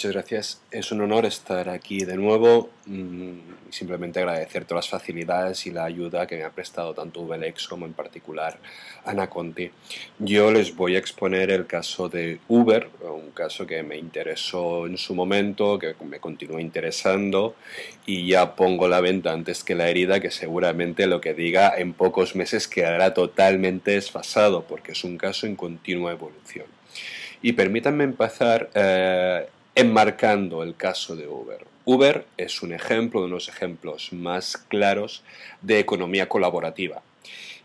muchas gracias. Es un honor estar aquí de nuevo mm, simplemente agradecer todas las facilidades y la ayuda que me ha prestado tanto VLX como en particular Ana Conti. Yo les voy a exponer el caso de Uber, un caso que me interesó en su momento, que me continúa interesando y ya pongo la venta antes que la herida, que seguramente lo que diga en pocos meses quedará totalmente desfasado porque es un caso en continua evolución. Y permítanme empezar eh, enmarcando el caso de Uber. Uber es un ejemplo, de los ejemplos más claros de economía colaborativa.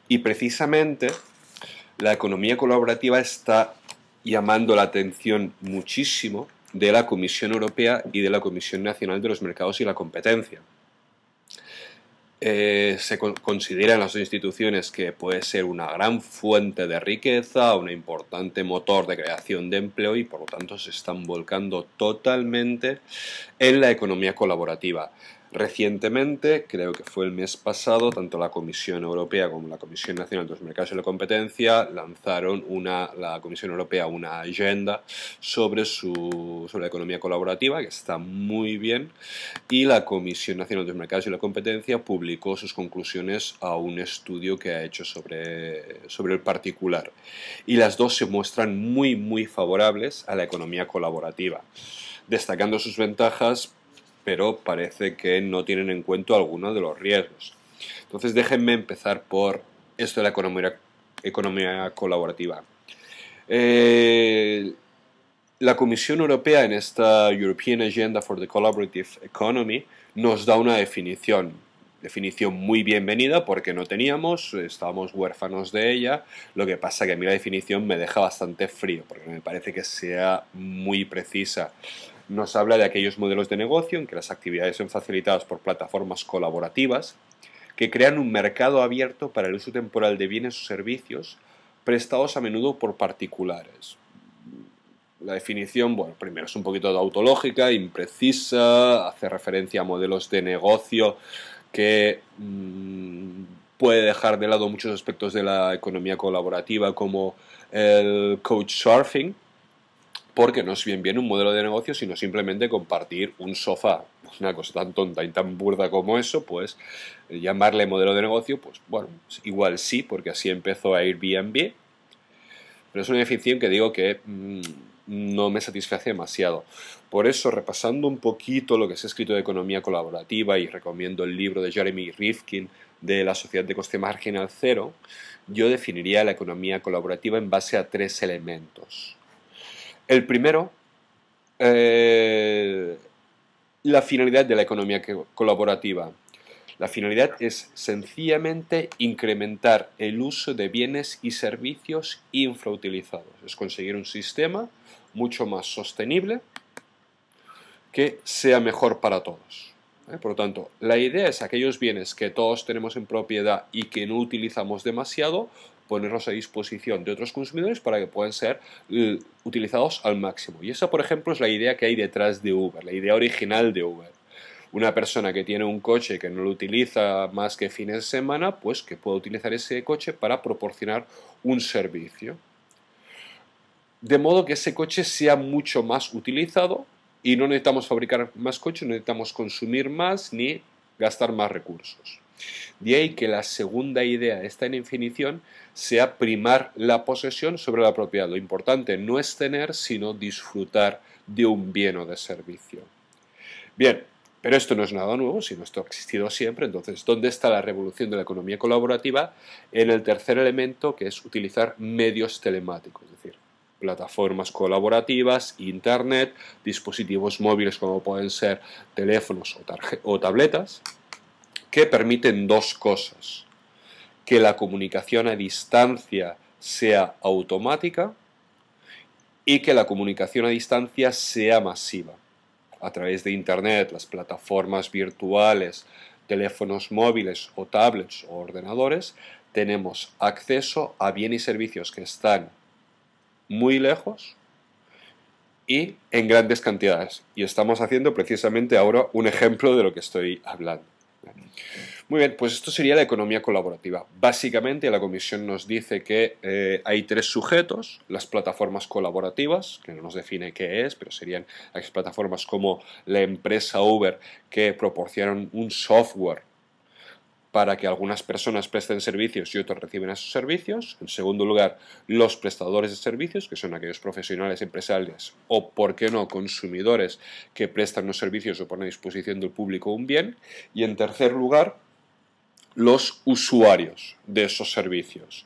Y precisamente la economía colaborativa está llamando la atención muchísimo de la Comisión Europea y de la Comisión Nacional de los Mercados y la Competencia. Eh, se consideran las instituciones que puede ser una gran fuente de riqueza, un importante motor de creación de empleo y por lo tanto se están volcando totalmente en la economía colaborativa. Recientemente, creo que fue el mes pasado, tanto la Comisión Europea como la Comisión Nacional de los Mercados y la Competencia lanzaron una, la Comisión Europea una agenda sobre, su, la economía colaborativa, que está muy bien, y la Comisión Nacional de los Mercados y la Competencia publicó sus conclusiones a un estudio que ha hecho sobre, sobre el particular. Y las dos se muestran muy, muy favorables a la economía colaborativa destacando sus ventajas pero parece que no tienen en cuenta alguno de los riesgos. Entonces déjenme empezar por esto de la economía, economía colaborativa. Eh, la Comisión Europea en esta European Agenda for the Collaborative Economy nos da una definición, definición muy bienvenida porque no teníamos, estábamos huérfanos de ella, lo que pasa que a mí la definición me deja bastante frío porque me parece que sea muy precisa nos habla de aquellos modelos de negocio en que las actividades son facilitadas por plataformas colaborativas que crean un mercado abierto para el uso temporal de bienes o servicios prestados a menudo por particulares. La definición, bueno, primero es un poquito autológica, imprecisa, hace referencia a modelos de negocio que mm, puede dejar de lado muchos aspectos de la economía colaborativa como el coach surfing, porque no es bien bien un modelo de negocio, sino simplemente compartir un sofá, una cosa tan tonta y tan burda como eso, pues eh, llamarle modelo de negocio, pues bueno, pues, igual sí, porque así empezó a ir bien. pero es una definición que digo que mm, no me satisface demasiado. Por eso, repasando un poquito lo que se ha escrito de economía colaborativa y recomiendo el libro de Jeremy Rifkin de la sociedad de coste marginal cero, yo definiría la economía colaborativa en base a tres elementos. El primero, eh, la finalidad de la economía colaborativa. La finalidad es sencillamente incrementar el uso de bienes y servicios infrautilizados. Es conseguir un sistema mucho más sostenible que sea mejor para todos. ¿eh? Por lo tanto, la idea es aquellos bienes que todos tenemos en propiedad y que no utilizamos demasiado, ponerlos a disposición de otros consumidores para que puedan ser eh, utilizados al máximo. Y esa, por ejemplo, es la idea que hay detrás de Uber, la idea original de Uber. Una persona que tiene un coche que no lo utiliza más que fines de semana, pues que pueda utilizar ese coche para proporcionar un servicio. De modo que ese coche sea mucho más utilizado y no necesitamos fabricar más coches, no necesitamos consumir más ni gastar más recursos. De ahí que la segunda idea está en infinición sea primar la posesión sobre la propiedad. Lo importante no es tener, sino disfrutar de un bien o de servicio. Bien, pero esto no es nada nuevo, sino esto ha existido siempre. Entonces, ¿dónde está la revolución de la economía colaborativa? En el tercer elemento, que es utilizar medios telemáticos, es decir, plataformas colaborativas, internet, dispositivos móviles como pueden ser teléfonos o tabletas, que permiten dos cosas. Que la comunicación a distancia sea automática y que la comunicación a distancia sea masiva. A través de Internet, las plataformas virtuales, teléfonos móviles o tablets o ordenadores, tenemos acceso a bienes y servicios que están muy lejos y en grandes cantidades. Y estamos haciendo precisamente ahora un ejemplo de lo que estoy hablando. Muy bien, pues esto sería la economía colaborativa. Básicamente la comisión nos dice que eh, hay tres sujetos, las plataformas colaborativas, que no nos define qué es, pero serían las plataformas como la empresa Uber que proporcionan un software para que algunas personas presten servicios y otros reciben esos servicios. En segundo lugar, los prestadores de servicios, que son aquellos profesionales, empresariales o, por qué no, consumidores que prestan los servicios o ponen a disposición del público un bien. Y en tercer lugar, los usuarios de esos servicios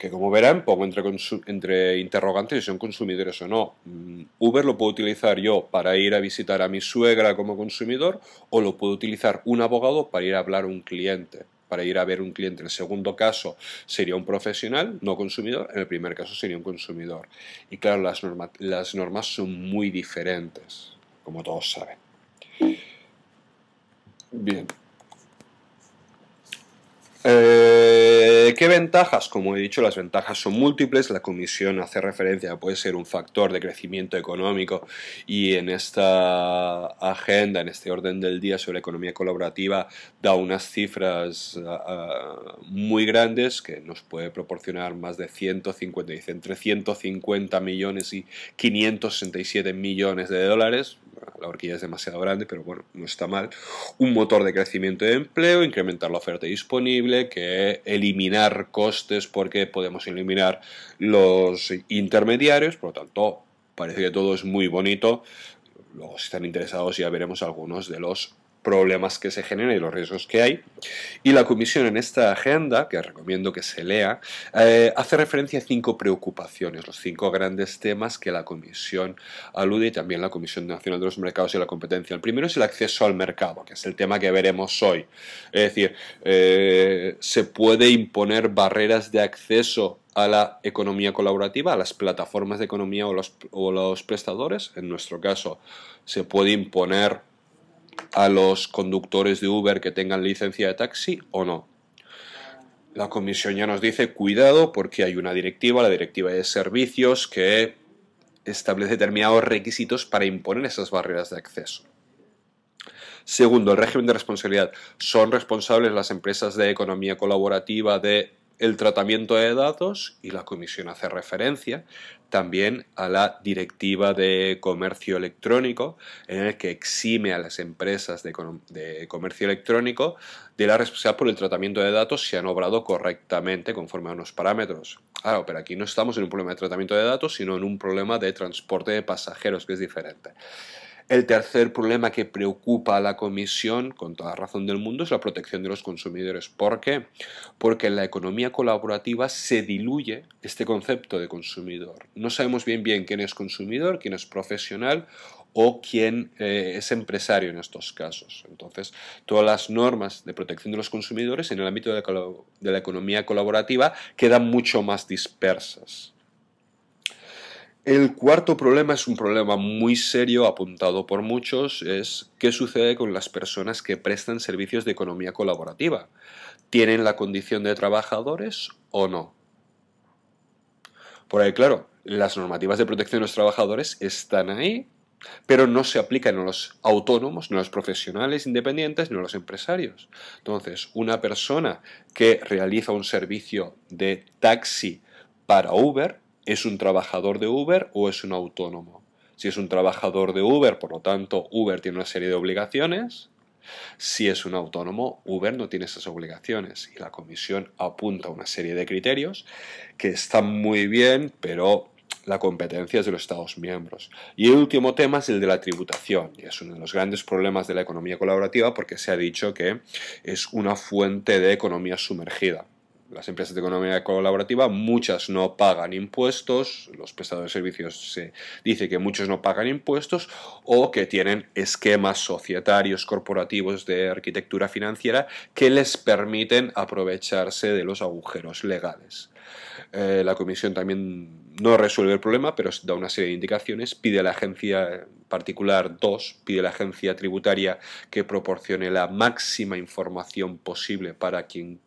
que como verán pongo entre, entre interrogantes si son consumidores o no. Mm, Uber lo puedo utilizar yo para ir a visitar a mi suegra como consumidor o lo puedo utilizar un abogado para ir a hablar a un cliente para ir a ver un cliente. En el segundo caso sería un profesional, no consumidor. En el primer caso sería un consumidor. Y claro, las, las normas son muy diferentes, como todos saben. Bien. Eh, ¿Qué ventajas? Como he dicho, las ventajas son múltiples. La comisión hace referencia, a puede ser un factor de crecimiento económico y en esta agenda, en este orden del día sobre economía colaborativa, da unas cifras ah, ah, muy grandes que nos puede proporcionar más de 150, entre 150 millones y 567 millones de dólares, la horquilla es demasiado grande, pero bueno, no está mal. Un motor de crecimiento de empleo, incrementar la oferta disponible, que eliminar costes porque podemos eliminar los intermediarios, por lo tanto, parece que todo es muy bonito. Luego, si están interesados, ya veremos algunos de los problemas que se generan y los riesgos que hay. Y la comisión en esta agenda, que recomiendo que se lea, eh, hace referencia a cinco preocupaciones, los cinco grandes temas que la comisión alude y también la Comisión Nacional de los Mercados y la Competencia. El primero es el acceso al mercado, que es el tema que veremos hoy. Es decir, eh, se puede imponer barreras de acceso a la economía colaborativa, a las plataformas de economía o los, o los prestadores. En nuestro caso, se puede imponer a los conductores de Uber que tengan licencia de taxi o no. La comisión ya nos dice cuidado porque hay una directiva, la directiva de servicios, que establece determinados requisitos para imponer esas barreras de acceso. Segundo, el régimen de responsabilidad. Son responsables las empresas de economía colaborativa de el tratamiento de datos y la comisión hace referencia también a la directiva de comercio electrónico en el que exime a las empresas de, comercio electrónico de la responsabilidad por el tratamiento de datos si han obrado correctamente conforme a unos parámetros. Claro, pero aquí no estamos en un problema de tratamiento de datos, sino en un problema de transporte de pasajeros, que es diferente. El tercer problema que preocupa a la Comisión, con toda razón del mundo, es la protección de los consumidores. ¿Por qué? Porque en la economía colaborativa se diluye este concepto de consumidor. No sabemos bien bien quién es consumidor, quién es profesional o quién eh, es empresario en estos casos. Entonces, todas las normas de protección de los consumidores en el ámbito de la economía colaborativa quedan mucho más dispersas. El cuarto problema es un problema muy serio apuntado por muchos, es qué sucede con las personas que prestan servicios de economía colaborativa. ¿Tienen la condición de trabajadores o no? Por ahí, claro, las normativas de protección de los trabajadores están ahí, pero no se aplican a los autónomos, ni a los profesionales independientes, ni a los empresarios. Entonces, una persona que realiza un servicio de taxi para Uber ¿Es un trabajador de Uber o es un autónomo? Si es un trabajador de Uber, por lo tanto, Uber tiene una serie de obligaciones. Si es un autónomo, Uber no tiene esas obligaciones y la comisión apunta una serie de criterios que están muy bien, pero la competencia es de los Estados miembros. Y el último tema es el de la tributación, y es uno de los grandes problemas de la economía colaborativa porque se ha dicho que es una fuente de economía sumergida las empresas de economía colaborativa, muchas no pagan impuestos, los prestadores de servicios se dice que muchos no pagan impuestos o que tienen esquemas societarios corporativos de arquitectura financiera que les permiten aprovecharse de los agujeros legales. Eh, la comisión también no resuelve el problema, pero da una serie de indicaciones, pide a la agencia particular 2, pide a la agencia tributaria que proporcione la máxima información posible para quien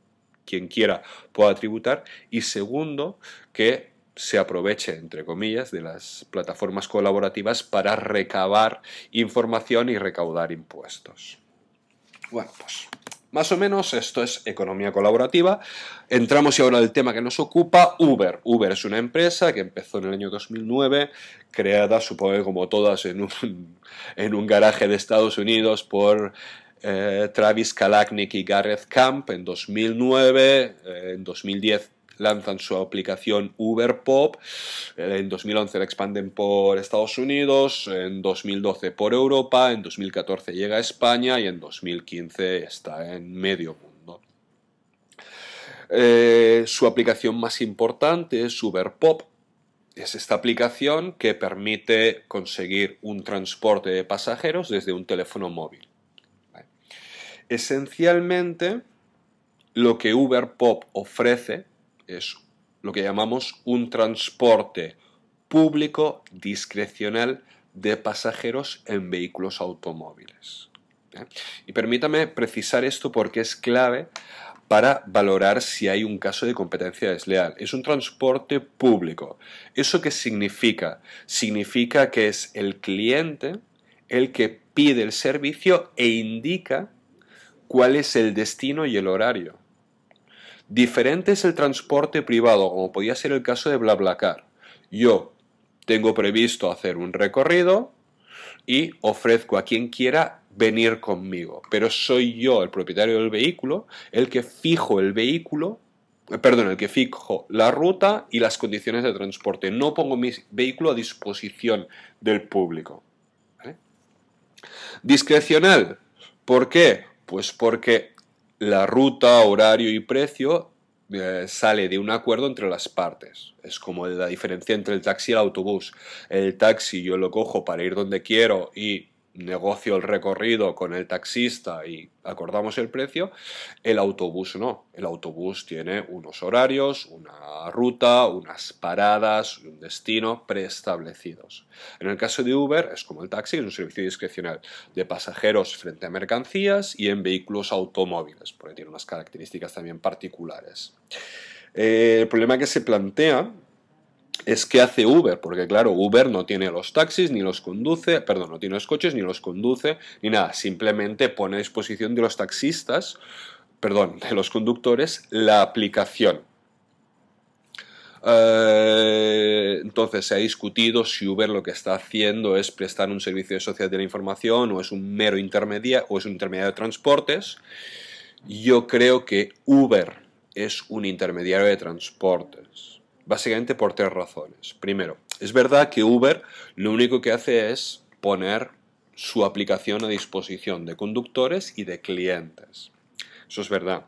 quien quiera pueda tributar y segundo, que se aproveche, entre comillas, de las plataformas colaborativas para recabar información y recaudar impuestos. Bueno, pues más o menos esto es economía colaborativa. Entramos ahora al tema que nos ocupa, Uber. Uber es una empresa que empezó en el año 2009, creada supongo como todas en un, en un garaje de Estados Unidos por eh, Travis Kalaknik y Gareth Camp en 2009, eh, en 2010 lanzan su aplicación Uber Pop, eh, en 2011 la expanden por Estados Unidos, en 2012 por Europa, en 2014 llega a España y en 2015 está en medio mundo. su aplicación más importante es Uber Pop, es esta aplicación que permite conseguir un transporte de pasajeros desde un teléfono móvil. Esencialmente, lo que Uber Pop ofrece es lo que llamamos un transporte público discrecional de pasajeros en vehículos automóviles. ¿eh? Y permítame precisar esto porque es clave para valorar si hay un caso de competencia desleal. Es un transporte público. ¿Eso qué significa? Significa que es el cliente el que pide el servicio e indica cuál es el destino y el horario. Diferente es el transporte privado, como podía ser el caso de BlaBlaCar. Yo tengo previsto hacer un recorrido y ofrezco a quien quiera venir conmigo, pero soy yo, el propietario del vehículo, el que fijo el vehículo, eh, perdón, el que fijo la ruta y las condiciones de transporte. No pongo mi vehículo a disposición del público. Discrecional. ¿Por qué? Pues porque la ruta, horario y precio eh, sale de un acuerdo entre las partes. Es como la diferencia entre el taxi y el autobús. El taxi yo lo cojo para ir donde quiero y negocio el recorrido con el taxista y acordamos el precio, el autobús no. El autobús tiene unos horarios, una ruta, unas paradas, un destino preestablecidos. En el caso de Uber es como el taxi, es un servicio discrecional de pasajeros frente a mercancías y en vehículos automóviles, porque tiene unas características también particulares. Eh, el problema que se plantea es que hace Uber, porque claro, Uber no tiene los taxis, ni los conduce, perdón, no tiene los coches, ni los conduce, ni nada, simplemente pone a disposición de los taxistas, perdón, de los conductores, la aplicación. Eh, entonces se ha discutido si Uber lo que está haciendo es prestar un servicio de sociedad de la información o es un mero intermediario o es un intermediario de transportes. Yo creo que Uber es un intermediario de transportes Básicamente por tres razones. Primero, es verdad que Uber lo único que hace es poner su aplicación a disposición de conductores y de clientes. Eso es verdad.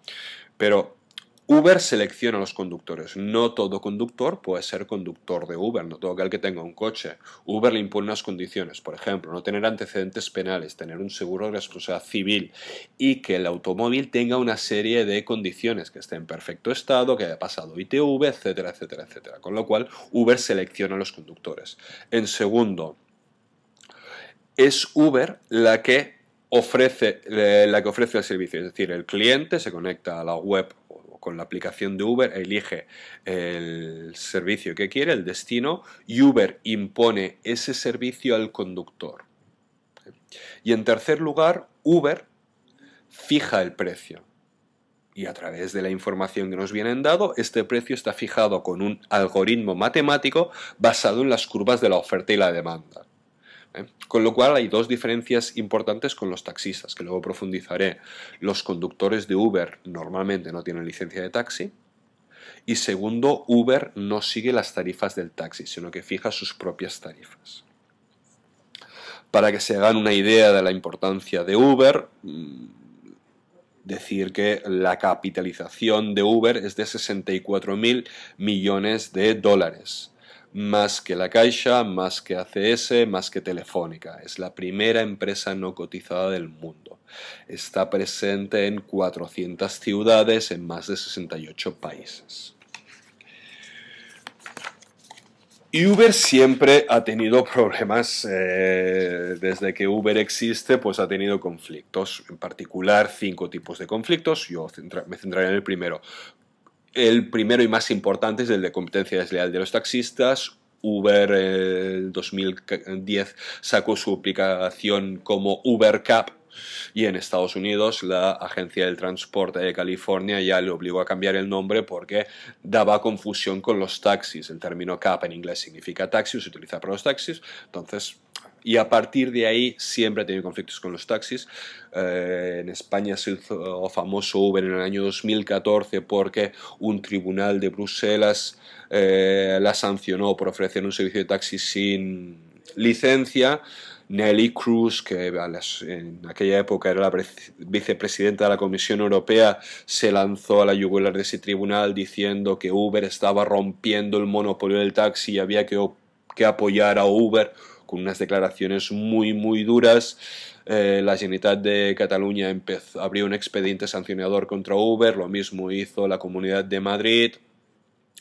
Pero Uber selecciona a los conductores. No todo conductor puede ser conductor de Uber, no todo aquel que tenga un coche. Uber le impone unas condiciones, por ejemplo, no tener antecedentes penales, tener un seguro de responsabilidad civil y que el automóvil tenga una serie de condiciones, que esté en perfecto estado, que haya pasado ITV, etcétera, etcétera, etcétera. Con lo cual, Uber selecciona a los conductores. En segundo, es Uber la que ofrece, eh, la que ofrece el servicio, es decir, el cliente se conecta a la web con la aplicación de Uber, elige el servicio que quiere, el destino, y Uber impone ese servicio al conductor. Y en tercer lugar, Uber fija el precio. Y a través de la información que nos vienen dado, este precio está fijado con un algoritmo matemático basado en las curvas de la oferta y la demanda. ¿eh? Con lo cual hay dos diferencias importantes con los taxistas, que luego profundizaré. Los conductores de Uber normalmente no tienen licencia de taxi. Y segundo, Uber no sigue las tarifas del taxi, sino que fija sus propias tarifas. Para que se hagan una idea de la importancia de Uber, mm, decir que la capitalización de Uber es de 64.000 millones de dólares más que La Caixa, más que ACS, más que Telefónica. Es la primera empresa no cotizada del mundo. Está presente en 400 ciudades en más de 68 países. Y Uber siempre ha tenido problemas, eh, desde que Uber existe, pues ha tenido conflictos, en particular cinco tipos de conflictos, yo me centraré en el primero, el primero y más importante es el de competencia desleal de los taxistas. Uber en eh, 2010 sacó su aplicación como Uber y en Estados Unidos la Agencia del Transporte de California ya le obligó a cambiar el nombre porque daba confusión con los taxis. El término cap en inglés significa taxi, se utiliza para los taxis, entonces y a partir de ahí siempre ha tenido conflictos con los taxis. Eh, en España se hizo famoso Uber en el año 2014 porque un tribunal de Bruselas eh, la sancionó por ofrecer un servicio de taxi sin licencia. Nelly Cruz, que en aquella época era la vicepresidenta de la Comisión Europea, se lanzó a la yugular de ese tribunal diciendo que Uber estaba rompiendo el monopolio del taxi y había que, que apoyar a Uber con unas declaraciones muy, muy duras. Eh, la Generalitat de Cataluña abrió un expediente sancionador contra Uber, lo mismo hizo la Comunidad de Madrid.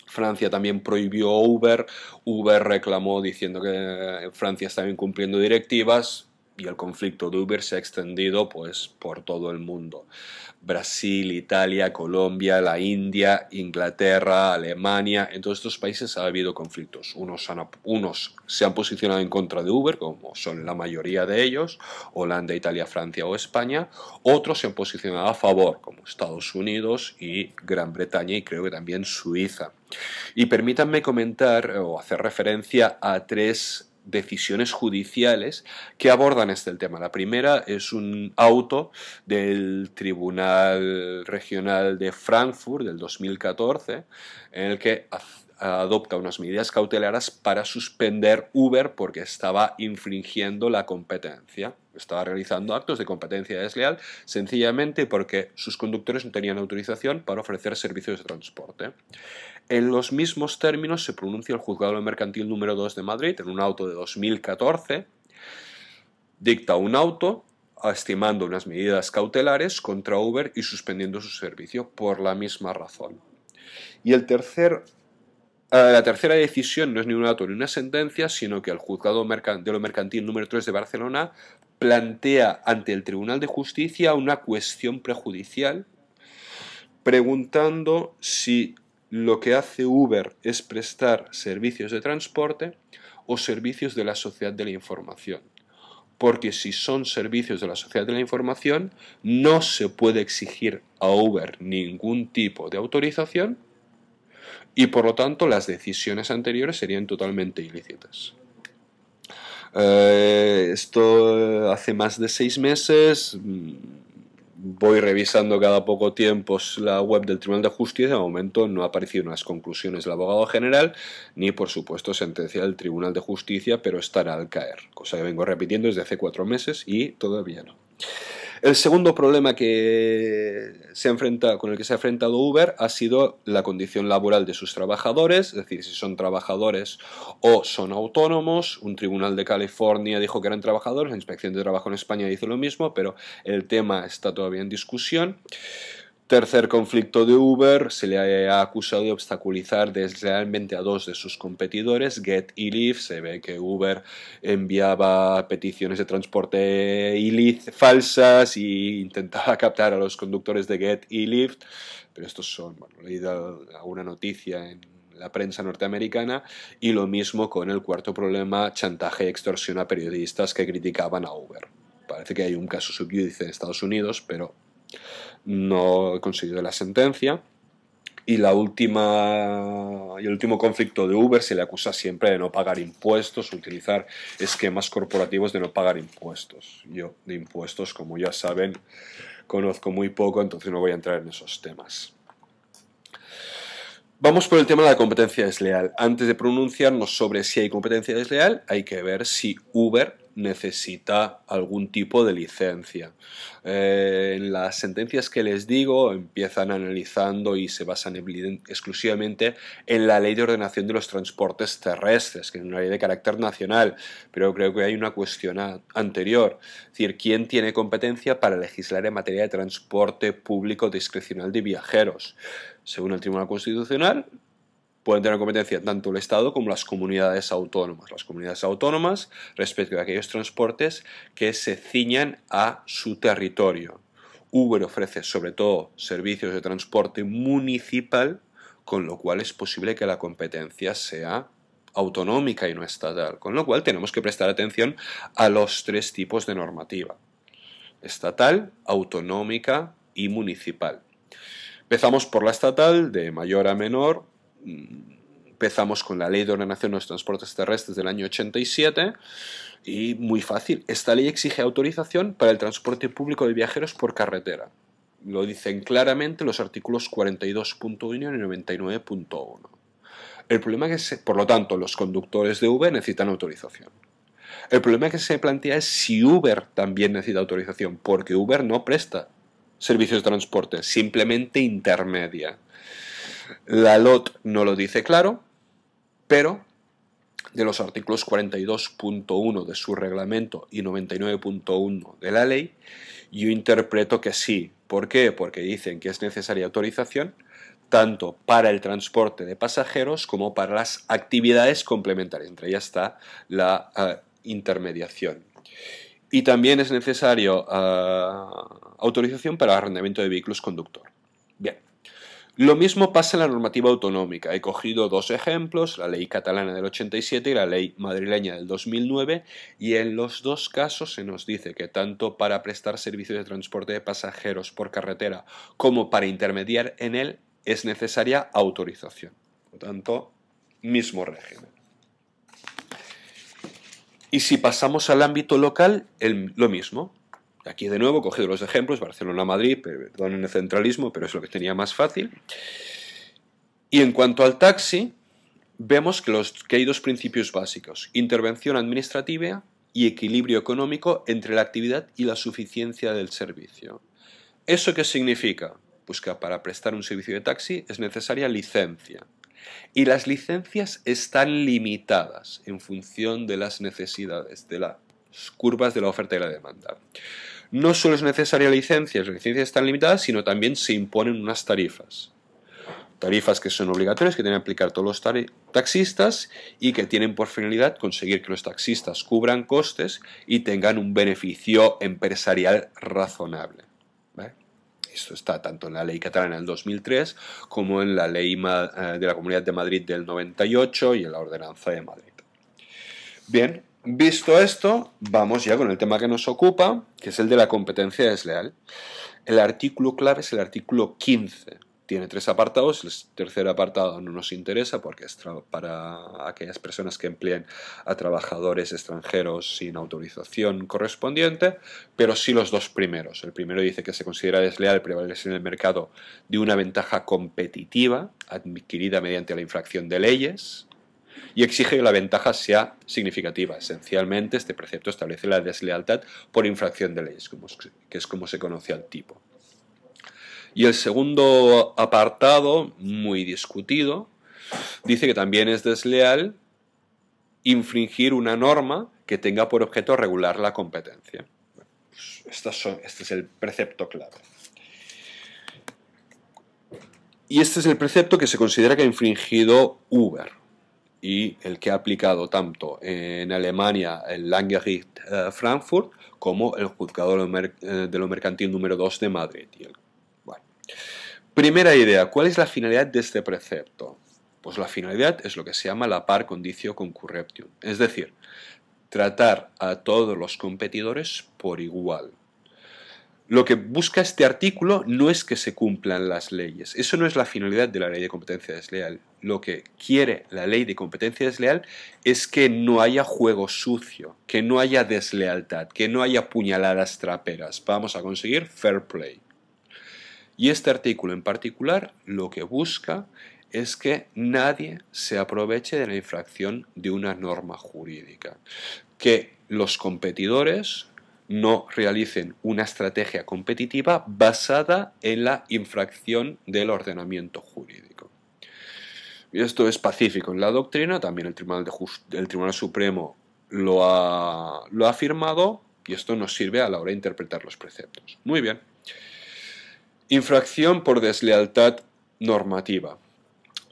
Francia también prohibió Uber, Uber reclamó diciendo que Francia estaba incumpliendo directivas, y el conflicto de Uber se ha extendido pues por todo el mundo. Brasil, Italia, Colombia, la India, Inglaterra, Alemania, en todos estos países ha habido conflictos. Unos, unos se han posicionado en contra de Uber, como son la mayoría de ellos, Holanda, Italia, Francia o España. Otros se han posicionado a favor, como Estados Unidos y Gran Bretaña y creo que también Suiza. Y permítanme comentar o hacer referencia a tres decisiones judiciales que abordan este tema. La primera es un auto del Tribunal Regional de Frankfurt del 2014 en el que adopta unas medidas cautelares para suspender Uber porque estaba infringiendo la competencia. Estaba realizando actos de competencia desleal sencillamente porque sus conductores no tenían autorización para ofrecer servicios de transporte. En los mismos términos se pronuncia el juzgado mercantil número 2 de Madrid en un auto de 2014. Dicta un auto estimando unas medidas cautelares contra Uber y suspendiendo su servicio por la misma razón. Y el tercer Ah, la tercera decisión no es ni un dato ni una sentencia, sino que el juzgado de lo mercantil número 3 de Barcelona plantea ante el Tribunal de Justicia una cuestión prejudicial preguntando si lo que hace Uber es prestar servicios de transporte o servicios de la sociedad de la información. Porque si son servicios de la sociedad de la información, no se puede exigir a Uber ningún tipo de autorización y por lo tanto las decisiones anteriores serían totalmente ilícitas. Eh, esto eh, hace más de seis meses. Mm, voy revisando cada poco tiempo la web del Tribunal de Justicia. De momento no ha aparecido en las conclusiones del abogado general, ni por supuesto sentencia del Tribunal de Justicia, pero estará al caer, cosa que vengo repitiendo desde hace cuatro meses y todavía no. El segundo problema que se con el que se ha enfrentado Uber ha sido la condición laboral de sus trabajadores, es decir, si son trabajadores o son autónomos. Un tribunal de California dijo que eran trabajadores, la Inspección de Trabajo en España hizo lo mismo, pero el tema está todavía en discusión. Tercer conflicto de Uber, se le ha acusado de obstaculizar deslealmente a dos de sus competidores, Get y Lyft. Se ve que Uber enviaba peticiones de transporte falsas e intentaba captar a los conductores de Get y Lyft. Pero estos son, bueno, leído alguna noticia en la prensa norteamericana y lo mismo con el cuarto problema, chantaje y extorsión a periodistas que criticaban a Uber. Parece que hay un caso subyudice en Estados Unidos, pero no he conseguido la sentencia. Y la última y el último conflicto de Uber se le acusa siempre de no pagar impuestos, utilizar esquemas corporativos de no pagar impuestos. Yo de impuestos, como ya saben, conozco muy poco, entonces no voy a entrar en esos temas. Vamos por el tema de la competencia desleal. Antes de pronunciarnos sobre si hay competencia desleal, hay que ver si Uber necesita algún tipo de licencia. Eh, en las sentencias que les digo empiezan analizando y se basan exclusivamente en la ley de ordenación de los transportes terrestres, que es una ley de carácter nacional, pero creo que hay una cuestión anterior, es decir, ¿quién tiene competencia para legislar en materia de transporte público discrecional de viajeros? Según el Tribunal Constitucional, pueden tener competencia tanto el Estado como las comunidades autónomas. Las comunidades autónomas respecto de aquellos transportes que se ciñan a su territorio. Uber ofrece sobre todo servicios de transporte municipal, con lo cual es posible que la competencia sea autonómica y no estatal, con lo cual tenemos que prestar atención a los tres tipos de normativa, estatal, autonómica y municipal. Empezamos por la estatal, de mayor a menor, Mm, empezamos con la Ley de Ordenación de los Transportes Terrestres del año 87 y muy fácil. Esta ley exige autorización para el transporte público de viajeros por carretera. Lo dicen claramente los artículos 42.1 y 99.1. El problema que, por lo tanto, los conductores de Uber necesitan autorización. El problema que se plantea es si Uber también necesita autorización, porque Uber no presta servicios de transporte, simplemente intermedia. La LOT no lo dice claro, pero de los artículos 42.1 de su reglamento y 99.1 de la ley, yo interpreto que sí. ¿Por qué? Porque dicen que es necesaria autorización tanto para el transporte de pasajeros como para las actividades complementarias. Entre ellas está la eh, intermediación. Y también es necesario eh, autorización para arrendamiento de vehículos conductor. Lo mismo pasa en la normativa autonómica. He cogido dos ejemplos, la ley catalana del 87 y la ley madrileña del 2009, y en los dos casos se nos dice que tanto para prestar servicios de transporte de pasajeros por carretera como para intermediar en él es necesaria autorización. Por lo tanto, mismo régimen. Y si pasamos al ámbito local, lo mismo. Aquí de nuevo, cogido los ejemplos, Barcelona-Madrid, perdón en el centralismo, pero es lo que tenía más fácil. Y en cuanto al taxi, vemos que, que hay dos principios básicos, intervención administrativa y equilibrio económico entre la actividad y la suficiencia del servicio. ¿Eso qué significa? Pues que para prestar un servicio de taxi es necesaria licencia. Y las licencias están limitadas en función de las necesidades, de las curvas de la oferta y la demanda. No solo es necesaria licencia, las licencias están limitadas, sino también se imponen unas tarifas. Tarifas que son obligatorias, que tienen que aplicar todos los taxistas y que tienen por finalidad conseguir que los taxistas cubran costes y tengan un beneficio empresarial razonable. Esto está tanto en la ley catalana del 2003 como en la ley eh, de la Comunidad de Madrid del 98 y en la ordenanza de Madrid. Bien, Visto esto, vamos ya con el tema que nos ocupa, que es el de la competencia desleal. El artículo clave es el artículo 15. Tiene tres apartados, el tercer apartado no nos interesa porque es para aquellas personas que empleen a trabajadores extranjeros sin autorización correspondiente, pero sí los dos primeros. El primero dice que se considera desleal prevalecer en el mercado de una ventaja competitiva adquirida mediante la infracción de leyes, y exige que la ventaja sea significativa. Esencialmente, este precepto establece la deslealtad por infracción de leyes, que es como se conoce al tipo. Y el segundo apartado, muy discutido, dice que también es desleal infringir una norma que tenga por objeto regular la competencia. Pues, este es el precepto clave. Y este es el precepto que se considera que ha infringido Uber y el que ha aplicado tanto en Alemania el Langericht eh, Frankfurt como el juzgado de lo eh, mercantil número 2 de Madrid. Primera idea, ¿cuál es la finalidad de este precepto? Pues la finalidad es lo que se llama la par condicio concurreptium, es decir, tratar a todos los competidores por igual. Lo que busca este artículo no es que se cumplan las leyes. Eso no es la finalidad de la ley de competencia desleal. Lo que quiere la ley de competencia desleal es que no haya juego sucio, que no haya deslealtad, que no haya puñaladas traperas. Vamos a conseguir fair play. Y este artículo en particular lo que busca es que nadie se aproveche de la infracción de una norma jurídica. Que los competidores no realicen una estrategia competitiva basada en la infracción del ordenamiento jurídico. Y esto es pacífico en la doctrina, también el Tribunal, de Tribunal Supremo lo ha, lo ha afirmado y esto nos sirve a la hora de interpretar los preceptos. Muy bien. Infracción por deslealtad normativa.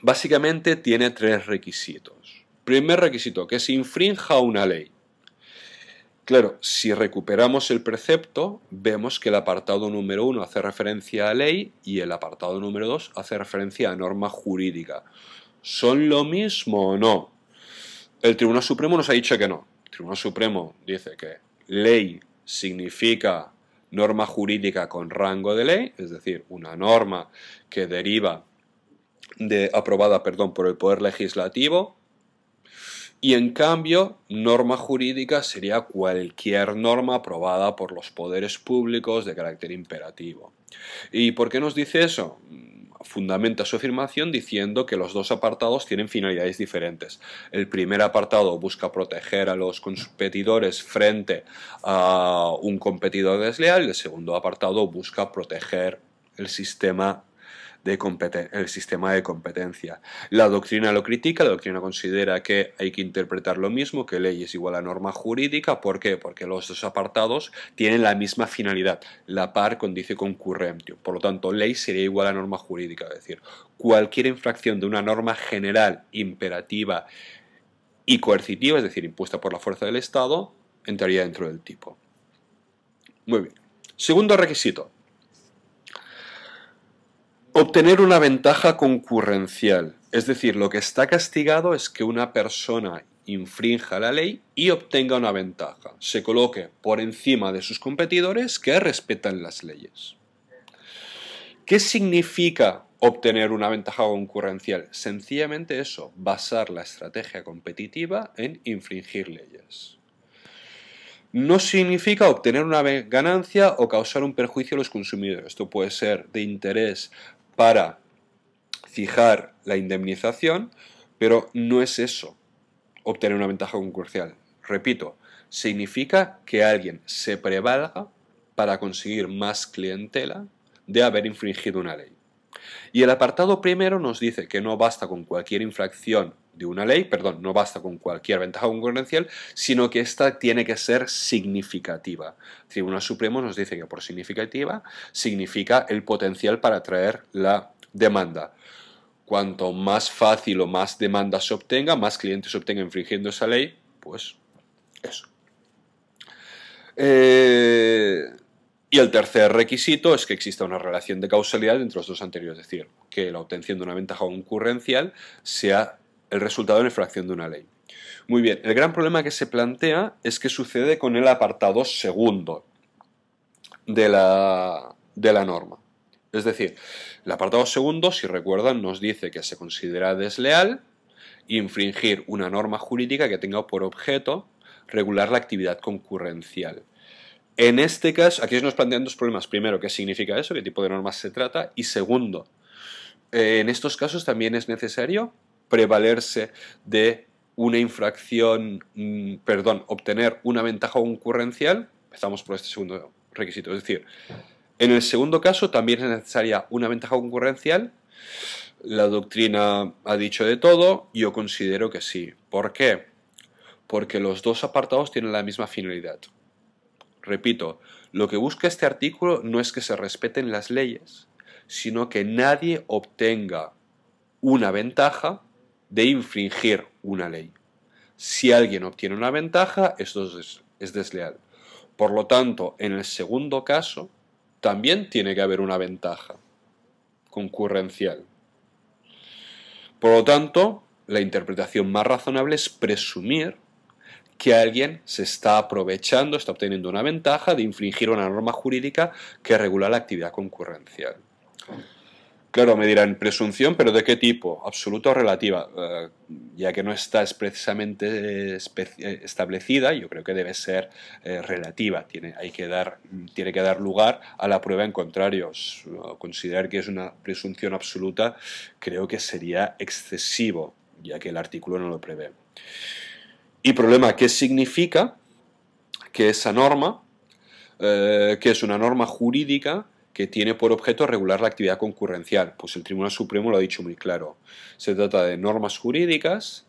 Básicamente tiene tres requisitos. Primer requisito, que se infrinja una ley. Claro, si recuperamos el precepto, vemos que el apartado número 1 hace referencia a ley y el apartado número 2 hace referencia a norma jurídica. ¿Son lo mismo o no? El Tribunal Supremo nos ha dicho que no. El Tribunal Supremo dice que ley significa norma jurídica con rango de ley, es decir, una norma que deriva de aprobada, perdón, por el poder legislativo y en cambio, norma jurídica sería cualquier norma aprobada por los poderes públicos de carácter imperativo. ¿Y por qué nos dice eso? Fundamenta su afirmación diciendo que los dos apartados tienen finalidades diferentes. El primer apartado busca proteger a los competidores frente a un competidor desleal, el segundo apartado busca proteger el sistema de el sistema de competencia. La doctrina lo critica, la doctrina considera que hay que interpretar lo mismo, que ley es igual a norma jurídica. ¿Por qué? Porque los dos apartados tienen la misma finalidad, la par condice concurrentio. Por lo tanto, ley sería igual a norma jurídica, es decir, cualquier infracción de una norma general imperativa y coercitiva, es decir, impuesta por la fuerza del Estado, entraría dentro del tipo. Muy bien. Segundo requisito, Obtener una ventaja concurrencial. Es decir, lo que está castigado es que una persona infrinja la ley y obtenga una ventaja. Se coloque por encima de sus competidores que respetan las leyes. ¿Qué significa obtener una ventaja concurrencial? Sencillamente eso, basar la estrategia competitiva en infringir leyes no significa obtener una ganancia o causar un perjuicio a los consumidores. Esto puede ser de interés para fijar la indemnización, pero no es eso obtener una ventaja concurcial Repito, significa que alguien se prevalga para conseguir más clientela de haber infringido una ley. Y el apartado primero nos dice que no basta con cualquier infracción de una ley, perdón, no basta con cualquier ventaja concurrencial, sino que esta tiene que ser significativa. El Tribunal Supremo nos dice que por significativa significa el potencial para atraer la demanda. Cuanto más fácil o más demanda se obtenga, más clientes se obtenga infringiendo esa ley, pues eso. Eh, y el tercer requisito es que exista una relación de causalidad entre los dos anteriores, es decir, que la obtención de una ventaja concurrencial sea el resultado de una infracción de una ley. Muy bien, el gran problema que se plantea es que sucede con el apartado segundo de la, de la norma. Es decir, el apartado segundo, si recuerdan, nos dice que se considera desleal infringir una norma jurídica que tenga por objeto regular la actividad concurrencial. En este caso, aquí nos plantean dos problemas. Primero, ¿qué significa eso? ¿Qué tipo de normas se trata? Y segundo, eh, en estos casos también es necesario prevalerse de una infracción, mm, perdón, obtener una ventaja concurrencial. Empezamos por este segundo requisito. Es decir, en el segundo caso también es necesaria una ventaja concurrencial. La doctrina ha dicho de todo, yo considero que sí. ¿Por qué? Porque los dos apartados tienen la misma finalidad. Repito, lo que busca este artículo no es que se respeten las leyes, sino que nadie obtenga una ventaja de infringir una ley. Si alguien obtiene una ventaja, esto es, desleal. Por lo tanto, en el segundo caso, también tiene que haber una ventaja concurrencial. Por lo tanto, la interpretación más razonable es presumir que alguien se está aprovechando, está obteniendo una ventaja de infringir una norma jurídica que regula la actividad concurrencial. Claro, me dirán, presunción, pero ¿de qué tipo? Absoluta o relativa, eh, ya que no está expresamente eh, eh, establecida, yo creo que debe ser relativa, tiene, hay que dar, tiene que dar lugar a la prueba en contrarios. Considerar que es una presunción absoluta creo que sería excesivo, ya que el artículo no lo prevé. Y problema, ¿qué significa que esa norma, eh, que es una norma jurídica, que tiene por objeto regular la actividad concurrencial. Pues el Tribunal Supremo lo ha dicho muy claro. Se trata de normas jurídicas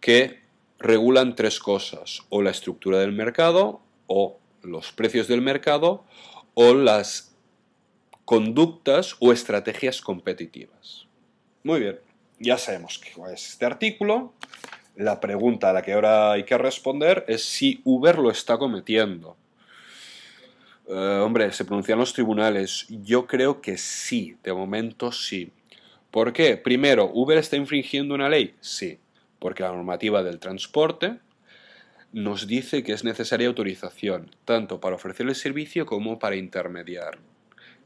que regulan tres cosas, o la estructura del mercado, o los precios del mercado, o las conductas o estrategias competitivas. Muy bien, ya sabemos qué es este artículo, la pregunta a la que ahora hay que responder es si Uber lo está cometiendo. Eh, hombre, se pronuncian los tribunales. Yo creo que sí, de momento sí. ¿Por qué? Primero, ¿Uber está infringiendo una ley? Sí, porque la normativa del transporte nos dice que es necesaria autorización, tanto para ofrecer el servicio como para intermediar.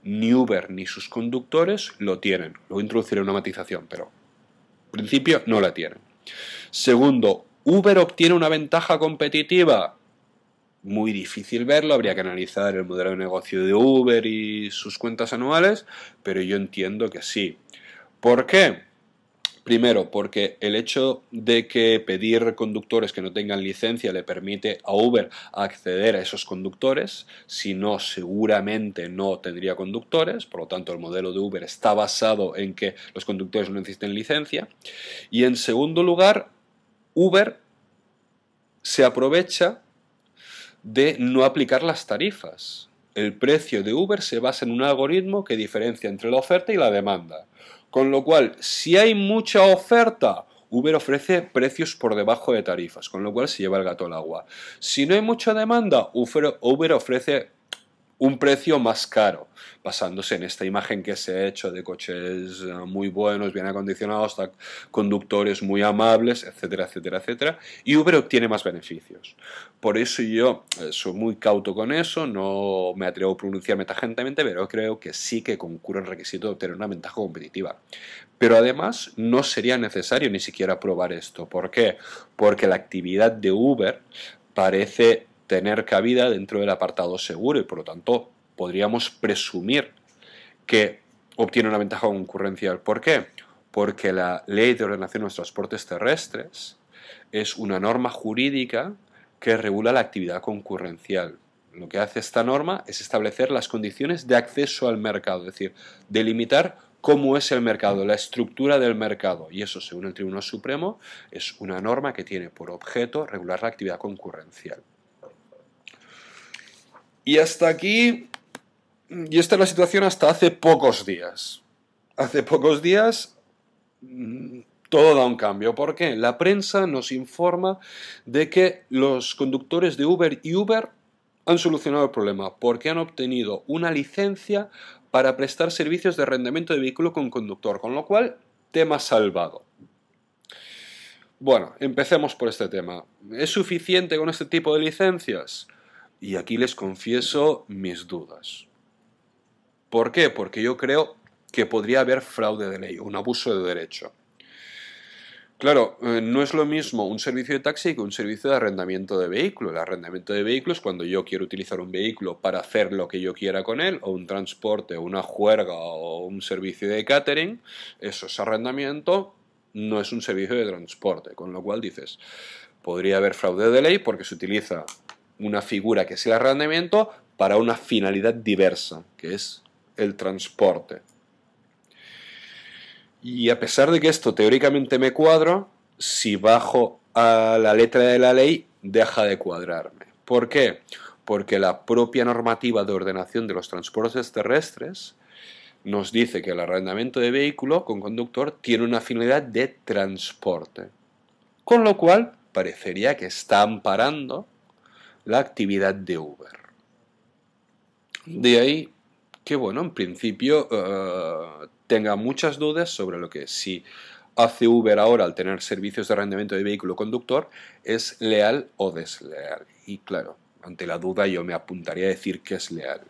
Ni Uber ni sus conductores lo tienen. Lo introduciré una matización, pero en principio no la tienen. Segundo, ¿Uber obtiene una ventaja competitiva? Muy difícil verlo, habría que analizar el modelo de negocio de Uber y sus cuentas anuales, pero yo entiendo que sí. ¿Por qué? Primero, porque el hecho de que pedir conductores que no tengan licencia le permite a Uber acceder a esos conductores, si no, seguramente no tendría conductores, por lo tanto el modelo de Uber está basado en que los conductores no necesiten licencia. Y en segundo lugar, Uber se aprovecha de no aplicar las tarifas. El precio de Uber se basa en un algoritmo que diferencia entre la oferta y la demanda. Con lo cual, si hay mucha oferta, Uber ofrece precios por debajo de tarifas, con lo cual se lleva el gato al agua. Si no hay mucha demanda, Uber ofrece un precio más caro, basándose en esta imagen que se ha hecho de coches eh, muy buenos, bien acondicionados, conductores muy amables, etcétera, etcétera, etcétera, y Uber obtiene más beneficios. Por eso yo eh, soy muy cauto con eso, no me atrevo a pronunciarme tajantemente, pero creo que sí que concurre el requisito de obtener una ventaja competitiva. Pero además no sería necesario ni siquiera probar esto. ¿Por qué? Porque la actividad de Uber parece tener cabida dentro del apartado seguro y por lo tanto podríamos presumir que obtiene una ventaja concurrencial. ¿Por qué? Porque la Ley de Ordenación de los Transportes Terrestres es una norma jurídica que regula la actividad concurrencial. Lo que hace esta norma es establecer las condiciones de acceso al mercado, es decir, delimitar cómo es el mercado, la estructura del mercado. Y eso, según el Tribunal Supremo, es una norma que tiene por objeto regular la actividad concurrencial. Y hasta aquí, y esta es la situación hasta hace pocos días. Hace pocos días mm, todo da un cambio. ¿Por qué? La prensa nos informa de que los conductores de Uber y Uber han solucionado el problema porque han obtenido una licencia para prestar servicios de rendimiento de vehículo con conductor, con lo cual, tema salvado. Bueno, empecemos por este tema. ¿Es suficiente con este tipo de licencias? Y aquí les confieso mis dudas. ¿Por qué? Porque yo creo que podría haber fraude de ley, un abuso de derecho. Claro, eh, no es lo mismo un servicio de taxi que un servicio de arrendamiento de vehículo. El arrendamiento de vehículos cuando yo quiero utilizar un vehículo para hacer lo que yo quiera con él, o un transporte, o una juerga, o un servicio de catering. Eso es arrendamiento, no es un servicio de transporte. Con lo cual dices, podría haber fraude de ley porque se utiliza una figura que es el arrendamiento para una finalidad diversa, que es el transporte. Y a pesar de que esto teóricamente me cuadro, si bajo a la letra de la ley, deja de cuadrarme. ¿Por qué? Porque la propia normativa de ordenación de los transportes terrestres nos dice que el arrendamiento de vehículo con conductor tiene una finalidad de transporte. Con lo cual, parecería que está amparando la actividad de Uber. De ahí que, bueno, en principio eh, tenga muchas dudas sobre lo que si hace Uber ahora al tener servicios de arrendamiento de vehículo conductor es leal o desleal. Y claro, ante la duda yo me apuntaría a decir que es leal.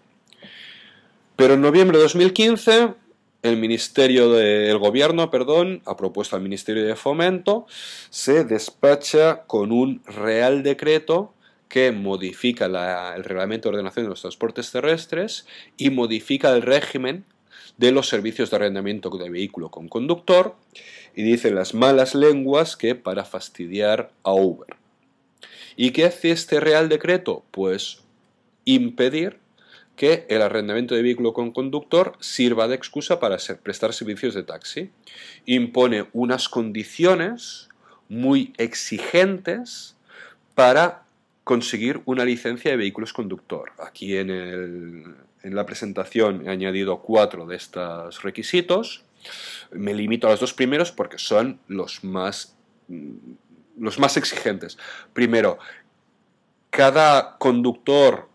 Pero en noviembre de 2015 el Ministerio del Gobierno, perdón, Ha propuesto al Ministerio de Fomento, se despacha con un real decreto que modifica el Reglamento de Ordenación de los Transportes Terrestres y modifica el régimen de los servicios de arrendamiento de vehículo con conductor y dice las malas lenguas que para fastidiar a Uber. ¿Y qué hace este Real Decreto? Pues impedir que el arrendamiento de vehículo con conductor sirva de excusa para prestar servicios de taxi. Impone unas condiciones muy exigentes para conseguir una licencia de vehículos conductor. Aquí en, la presentación he añadido cuatro de estos requisitos. Me limito a los dos primeros porque son los más, mm, los más exigentes. Primero, cada conductor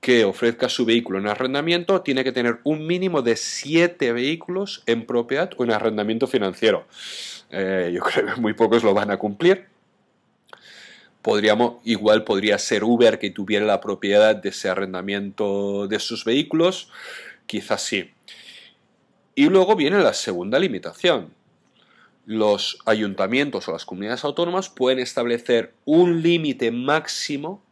que ofrezca su vehículo en arrendamiento tiene que tener un mínimo de siete vehículos en propiedad o en arrendamiento financiero. Eh, yo creo que muy pocos lo van a cumplir podríamos, igual podría ser Uber que tuviera la propiedad de ese arrendamiento de sus vehículos, quizás sí. Y luego viene la segunda limitación. Los ayuntamientos o las comunidades autónomas pueden establecer un límite máximo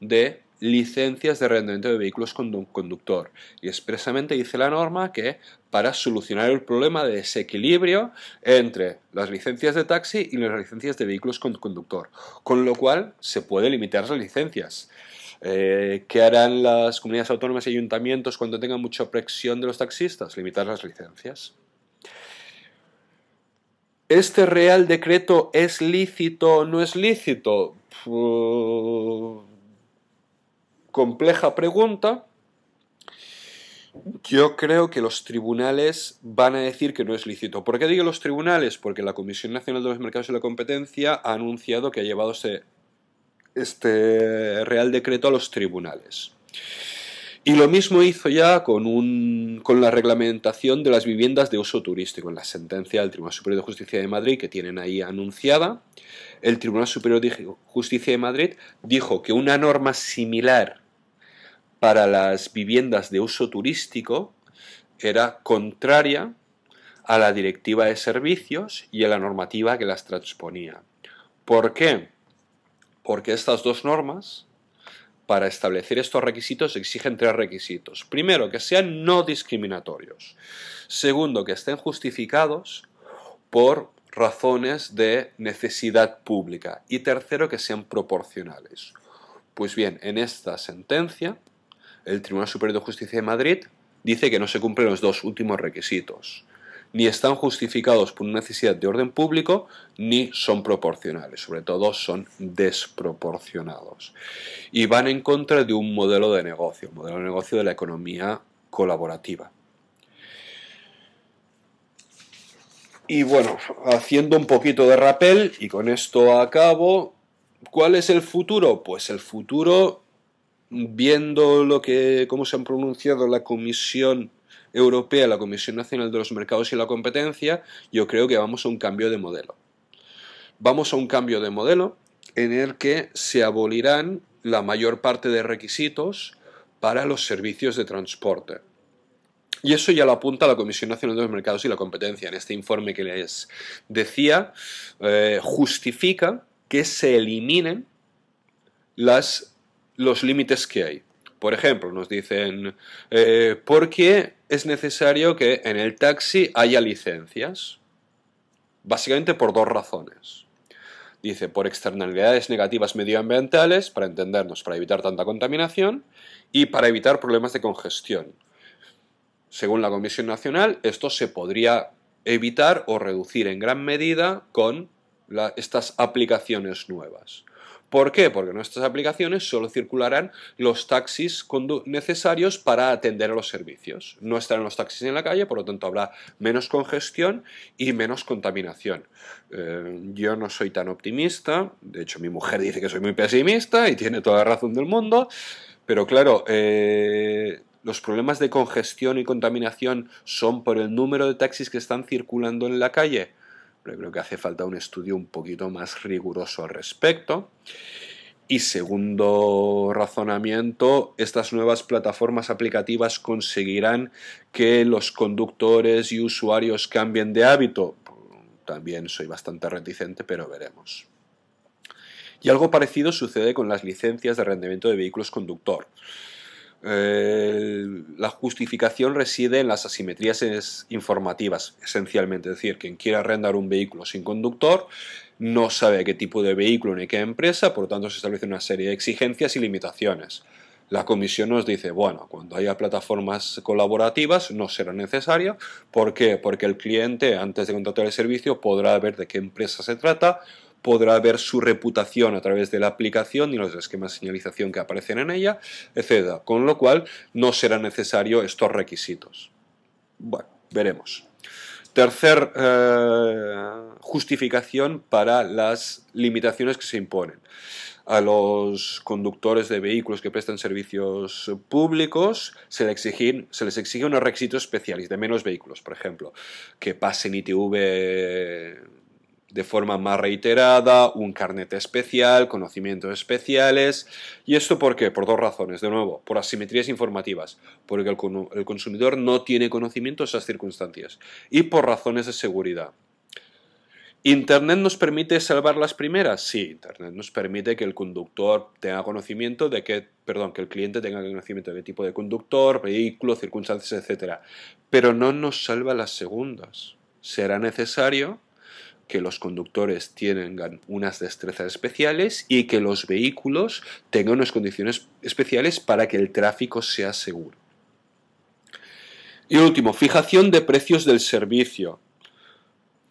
de licencias de rendimiento de vehículos con conductor. Y expresamente dice la norma que para solucionar el problema de desequilibrio entre las licencias de taxi y las licencias de vehículos con conductor, con lo cual se puede limitar las licencias. Eh, ¿Qué harán las comunidades autónomas y ayuntamientos cuando tengan mucha presión de los taxistas? Limitar las licencias. ¿Este real decreto es lícito o no es lícito? compleja pregunta. Yo creo que los tribunales van a decir que no es lícito. ¿Por qué digo los tribunales? Porque la Comisión Nacional de los Mercados y la Competencia ha anunciado que ha llevado este, este Real Decreto a los tribunales. Y lo mismo hizo ya con la reglamentación de las viviendas de uso turístico, en la sentencia del Tribunal Superior de Justicia de Madrid que tienen ahí anunciada. El Tribunal Superior de Justicia de Madrid dijo que una norma similar para las viviendas de uso turístico era contraria a la directiva de servicios y a la normativa que las transponía. ¿Por qué? Porque estas dos normas, para establecer estos requisitos, exigen tres requisitos. Primero, que sean no discriminatorios. Segundo, que estén justificados por razones de necesidad pública. Y tercero, que sean proporcionales. Pues bien, en esta sentencia el Tribunal Superior de Justicia de Madrid dice que no se cumplen los dos últimos requisitos. Ni están justificados por una necesidad de orden público, ni son proporcionales. Sobre todo son desproporcionados. Y van en contra de un modelo de negocio, un modelo de negocio de la economía colaborativa. Y bueno, haciendo un poquito de rapel y con esto acabo, ¿cuál es el futuro? Pues el futuro viendo lo que, cómo se han pronunciado la Comisión Europea, la Comisión Nacional de los Mercados y la Competencia, yo creo que vamos a un cambio de modelo. Vamos a un cambio de modelo en el que se abolirán la mayor parte de requisitos para los servicios de transporte. Y eso ya lo apunta la Comisión Nacional de los Mercados y la Competencia en este informe que les decía, eh, justifica que se eliminen las los límites que hay. Por ejemplo, nos dicen, eh, ¿por qué es necesario que en el taxi haya licencias? Básicamente por dos razones. Dice, por externalidades negativas medioambientales, para entendernos, para evitar tanta contaminación y para evitar problemas de congestión. Según la Comisión Nacional, esto se podría evitar o reducir en gran medida con estas aplicaciones nuevas. ¿Por qué? Porque nuestras aplicaciones solo circularán los taxis necesarios para atender a los servicios. No estarán los taxis en la calle, por lo tanto habrá menos congestión y menos contaminación. Eh, yo no soy tan optimista, de hecho mi mujer dice que soy muy pesimista y tiene toda la razón del mundo, pero claro, eh, los problemas de congestión y contaminación son por el número de taxis que están circulando en la calle pero creo que hace falta un estudio un poquito más riguroso al respecto. Y segundo razonamiento, estas nuevas plataformas aplicativas conseguirán que los conductores y usuarios cambien de hábito. También soy bastante reticente, pero veremos. Y algo parecido sucede con las licencias de rendimiento de vehículos conductor. Eh, la justificación reside en las asimetrías informativas, esencialmente. Es decir, quien quiera arrendar un vehículo sin conductor no sabe qué tipo de vehículo ni qué empresa, por lo tanto se establece una serie de exigencias y limitaciones. La comisión nos dice, bueno, cuando haya plataformas colaborativas no será necesaria, ¿Por qué? Porque el cliente, antes de contratar el servicio, podrá ver de qué empresa se trata, podrá ver su reputación a través de la aplicación y los esquemas de señalización que aparecen en ella, etc. Con lo cual no serán necesarios estos requisitos. Bueno, veremos. Tercer eh, justificación para las limitaciones que se imponen a los conductores de vehículos que prestan servicios públicos se les, exigen, se les exige unos requisitos especiales de menos vehículos, por ejemplo, que pasen ITV de forma más reiterada, un carnet especial, conocimientos especiales. ¿Y esto por qué? Por dos razones, de nuevo, por asimetrías informativas, porque el, consumidor no tiene conocimiento de esas circunstancias, y por razones de seguridad. ¿Internet nos permite salvar las primeras? Sí, Internet nos permite que el conductor tenga conocimiento de qué, perdón, que el cliente tenga conocimiento de qué tipo de conductor, vehículo, circunstancias, etc. Pero no nos salva las segundas. Será necesario que los conductores tengan unas destrezas especiales y que los vehículos tengan unas condiciones especiales para que el tráfico sea seguro. Y último, fijación de precios del servicio.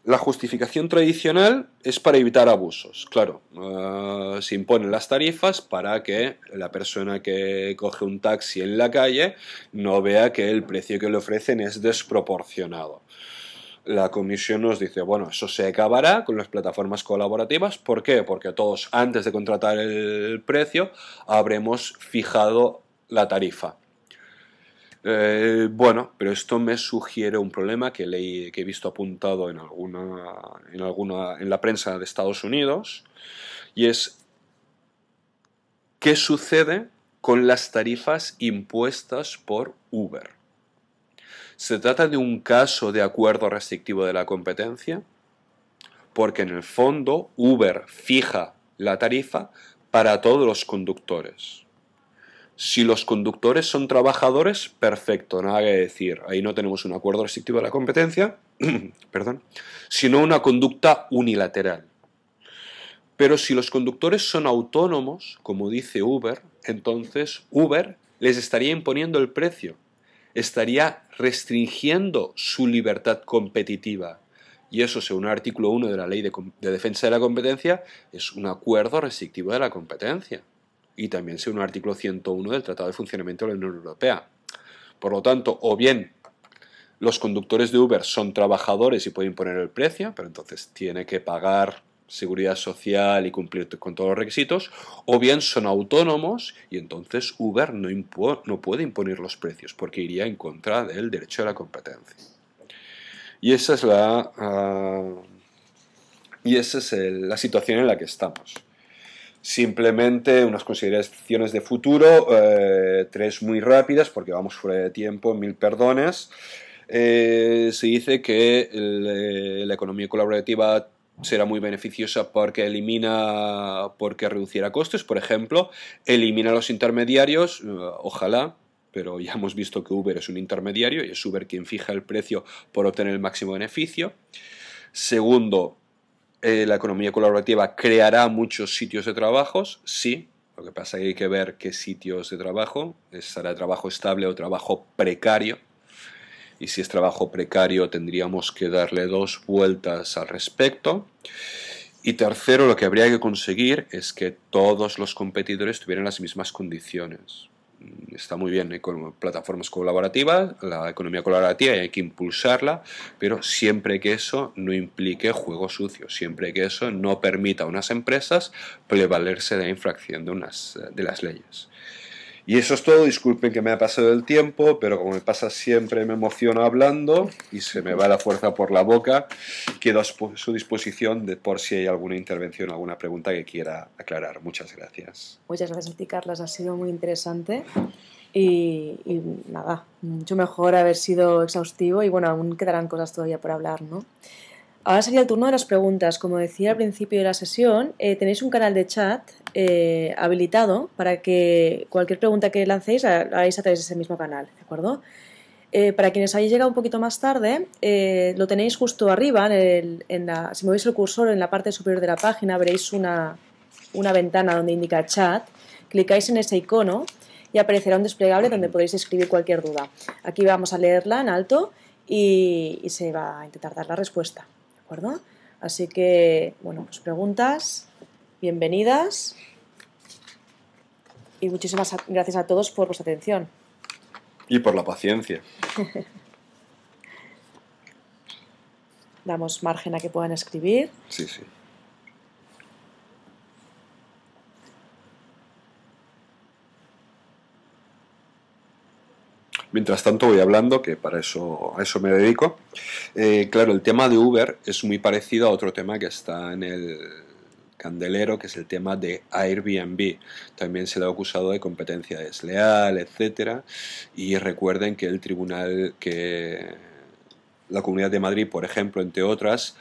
La justificación tradicional es para evitar abusos. Claro, ah, se imponen las tarifas para que la persona que coge un taxi en la calle no vea que el precio que le ofrecen es desproporcionado la comisión nos dice, bueno, eso se acabará con las plataformas colaborativas. ¿Por qué? Porque todos, antes de contratar el precio, habremos fijado la tarifa. Eh, bueno, pero esto me sugiere un problema que, que he visto apuntado en alguna, en alguna, en la prensa de Estados Unidos, y es qué sucede con las tarifas impuestas por Uber. ¿Se trata de un caso de acuerdo restrictivo de la competencia? Porque en el fondo Uber fija la tarifa para todos los conductores. Si los conductores son trabajadores, perfecto, nada que decir. Ahí no tenemos un acuerdo restrictivo de la competencia, perdón, sino una conducta unilateral. Pero si los conductores son autónomos, como dice Uber, entonces Uber les estaría imponiendo el precio estaría restringiendo su libertad competitiva. Y eso, según el artículo 1 de la Ley de, Defensa de la Competencia, es un acuerdo restrictivo de la competencia. Y también según el artículo 101 del Tratado de Funcionamiento de la Unión Europea. Por lo tanto, o bien los conductores de Uber son trabajadores y pueden poner el precio, pero entonces tiene que pagar seguridad social y cumplir con todos los requisitos, o bien son autónomos y entonces Uber no, no puede imponer los precios porque iría en contra del derecho a la competencia. Y esa es la, ah, y esa es la situación en la que estamos. Simplemente unas consideraciones de futuro, eh, tres muy rápidas porque vamos fuera de tiempo, mil perdones. Eh, se dice que eh, la economía colaborativa será muy beneficiosa porque elimina, porque reducirá costes, por ejemplo, elimina los intermediarios, eh, ojalá, pero ya hemos visto que Uber es un intermediario y es Uber quien fija el precio por obtener el máximo beneficio. Segundo, eh, la economía colaborativa creará muchos sitios de trabajos, sí, lo que pasa es que hay que ver qué sitios de trabajo, será trabajo estable o trabajo precario, y si es trabajo precario tendríamos que darle dos vueltas al respecto. Y tercero, lo que habría que conseguir es que todos los competidores tuvieran las mismas condiciones. Mm, está muy bien ¿eh? con plataformas colaborativas, la economía colaborativa hay que impulsarla, pero siempre que eso no implique juego sucio, siempre que eso no permita a unas empresas prevalerse de la infracción de, unas, de las leyes. Y eso es todo, disculpen que me ha pasado el tiempo, pero como me pasa siempre me emociono hablando y se me va la fuerza por la boca, quedo a su disposición de por si hay alguna intervención alguna pregunta que quiera aclarar. Muchas gracias. Muchas gracias a ti, Carlos, ha sido muy interesante. Y, nada, mucho mejor haber sido exhaustivo y bueno, aún quedarán cosas todavía por hablar, ¿no? Ahora sería el turno de las preguntas. Como decía al principio de la sesión, eh, tenéis un canal de chat eh, habilitado para que cualquier pregunta que lancéis la hagáis a través de ese mismo canal, ¿de acuerdo? Eh, para quienes hayáis llegado un poquito más tarde, eh, lo tenéis justo arriba, en, si movéis el cursor en la parte superior de la página veréis una, ventana donde indica chat, clicáis en ese icono y aparecerá un desplegable donde podéis escribir cualquier duda. Aquí vamos a leerla en alto y, se va a intentar dar la respuesta, acuerdo? Así que, bueno, pues preguntas bienvenidas y muchísimas gracias a todos por vuestra atención. Y por la paciencia. Damos margen a que puedan escribir. Sí, sí. Mientras tanto voy hablando, que para eso, a eso me dedico. Eh, claro, el tema de Uber es muy parecido a otro tema que está en el, Candelero, que es el tema de Airbnb. También se le ha acusado de competencia desleal, etc. Y recuerden que el tribunal que la Comunidad de Madrid, por ejemplo, entre otras,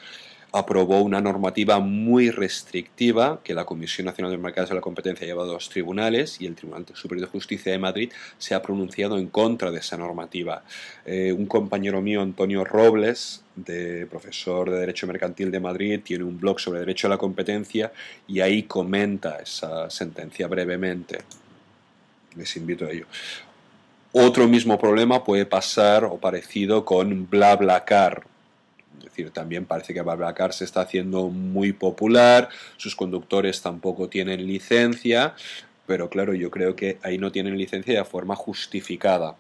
aprobó una normativa muy restrictiva que la Comisión Nacional de Mercados de la Competencia lleva a los tribunales y el Tribunal Superior de Justicia de Madrid se ha pronunciado en contra de esa normativa. Eh, un compañero mío, Antonio Robles, de profesor de Derecho Mercantil de Madrid, tiene un blog sobre Derecho a la Competencia y ahí comenta esa sentencia brevemente. Les invito a ello. Otro mismo problema puede pasar o parecido con BlaBlaCar es decir, también parece que BlaBlaCar se está haciendo muy popular, sus conductores tampoco tienen licencia, pero claro, yo creo que ahí no tienen licencia de forma justificada.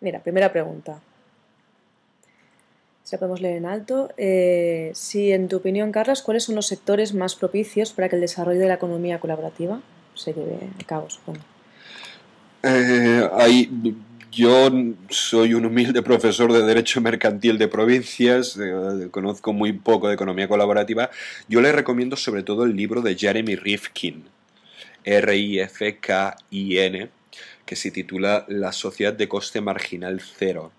Mira, primera pregunta. Se podemos leer en alto. Eh, si, en tu opinión, Carlos, ¿cuáles son los sectores más propicios para que el desarrollo de la economía colaborativa se lleve a cabo, supongo? Eh, hay yo soy un humilde profesor de Derecho Mercantil de provincias, eh, conozco muy poco de economía colaborativa. Yo le recomiendo sobre todo el libro de Jeremy Rifkin, R-I-F-K-I-N, que se titula La sociedad de coste marginal cero,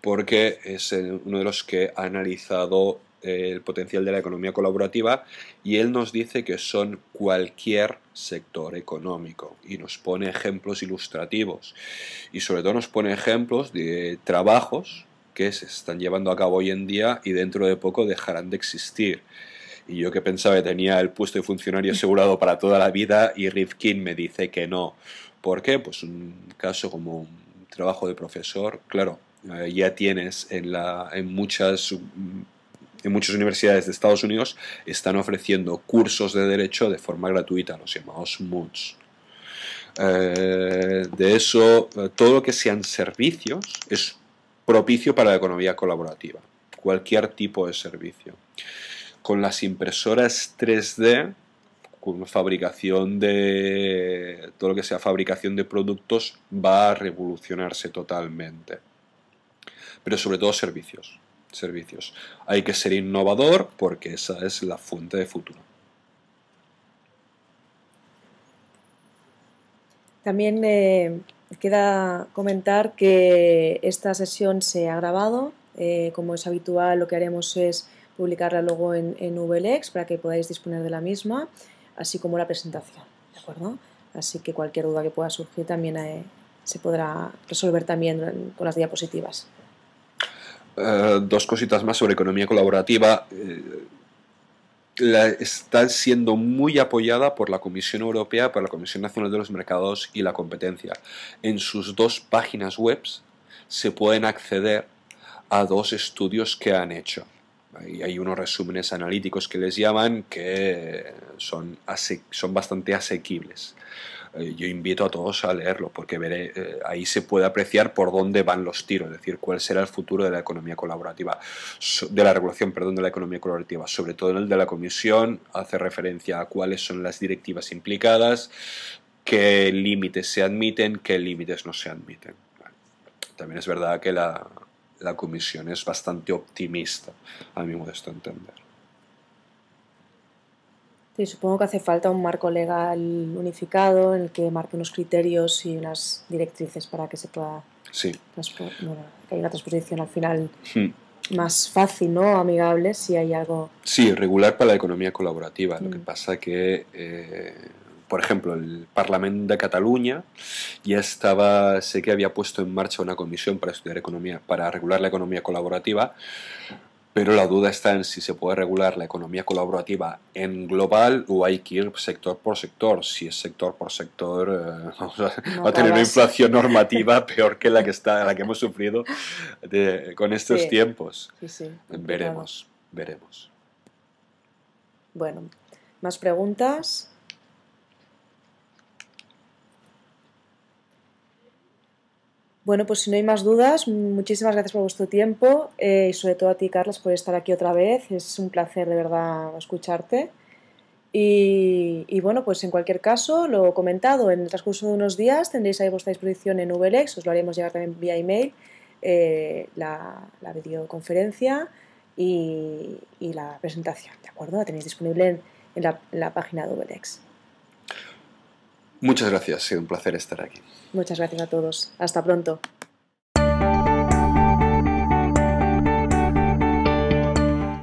porque es uno de los que ha analizado el potencial de la economía colaborativa y él nos dice que son cualquier sector económico y nos pone ejemplos ilustrativos y sobre todo nos pone ejemplos de trabajos que se están llevando a cabo hoy en día y dentro de poco dejarán de existir. Y yo que pensaba que tenía el puesto de funcionario asegurado para toda la vida y Rifkin me dice que no. ¿Por qué? Pues un caso como un trabajo de profesor, claro, eh, ya tienes en, la, en muchas en muchas universidades de Estados Unidos están ofreciendo cursos de derecho de forma gratuita, los llamados MOOCs. Eh, de eso, eh, todo lo que sean servicios es propicio para la economía colaborativa, cualquier tipo de servicio. Con las impresoras 3D, con fabricación de todo lo que sea fabricación de productos, va a revolucionarse totalmente. Pero sobre todo servicios servicios. Hay que ser innovador porque esa es la fuente de futuro. También queda comentar que esta sesión se ha grabado. Eh, como es habitual, lo que haremos es publicarla luego en, en e para que podáis disponer de la misma, así como la presentación. ¿De acuerdo? Así que cualquier duda que pueda surgir también eh, se podrá resolver también con las diapositivas. Eh, dos cositas más sobre economía colaborativa. Eh, está siendo muy apoyada por la Comisión Europea, por la Comisión Nacional de los Mercados y la Competencia. En sus dos páginas web se pueden acceder a dos estudios que han hecho. Y hay unos resúmenes analíticos que les llaman que son bastante asequibles. Eh, yo invito a todos a leerlo porque eh, ahí se puede apreciar por dónde van los tiros, es decir, cuál será el futuro de la economía colaborativa, de la regulación, perdón, de la economía colaborativa, sobre todo en el de la Comisión, hace referencia a cuáles son las directivas implicadas, qué límites se admiten, qué límites no se admiten. También es verdad que la, la comisión es bastante optimista, a mi modesto entender supongo que hace falta un marco legal unificado en el que marque unos criterios y unas directrices para que se pueda. Sí. Bueno, que haya una transposición al final hmm. más fácil, ¿no? Amigable, si hay algo. Sí, regular para la economía colaborativa. Lo que hmm. pasa que. Eh, por ejemplo, el Parlamento de Cataluña ya estaba, sé que había puesto en marcha una comisión para estudiar economía, para regular la economía colaborativa, pero la duda está en si se puede regular la economía colaborativa en global o hay que ir sector por sector. Si es sector por sector, eh, va a tener una inflación normativa peor que la que, está, la que hemos sufrido con estos tiempos. Veremos, veremos. Bueno, ¿más preguntas? Bueno, pues si no hay más dudas, muchísimas gracias por vuestro tiempo eh, y sobre todo a ti, Carlos, por estar aquí otra vez. Es un placer de verdad escucharte. Y, bueno, pues en cualquier caso, lo comentado, en el transcurso de unos días tendréis ahí a vuestra disposición en VLX, e os lo haremos llegar también vía email, mail eh, la, videoconferencia y, la presentación, ¿de acuerdo? La tenéis disponible en, la, página de VLX. E Muchas gracias, ha sido un placer estar aquí. Muchas gracias a todos. Hasta pronto.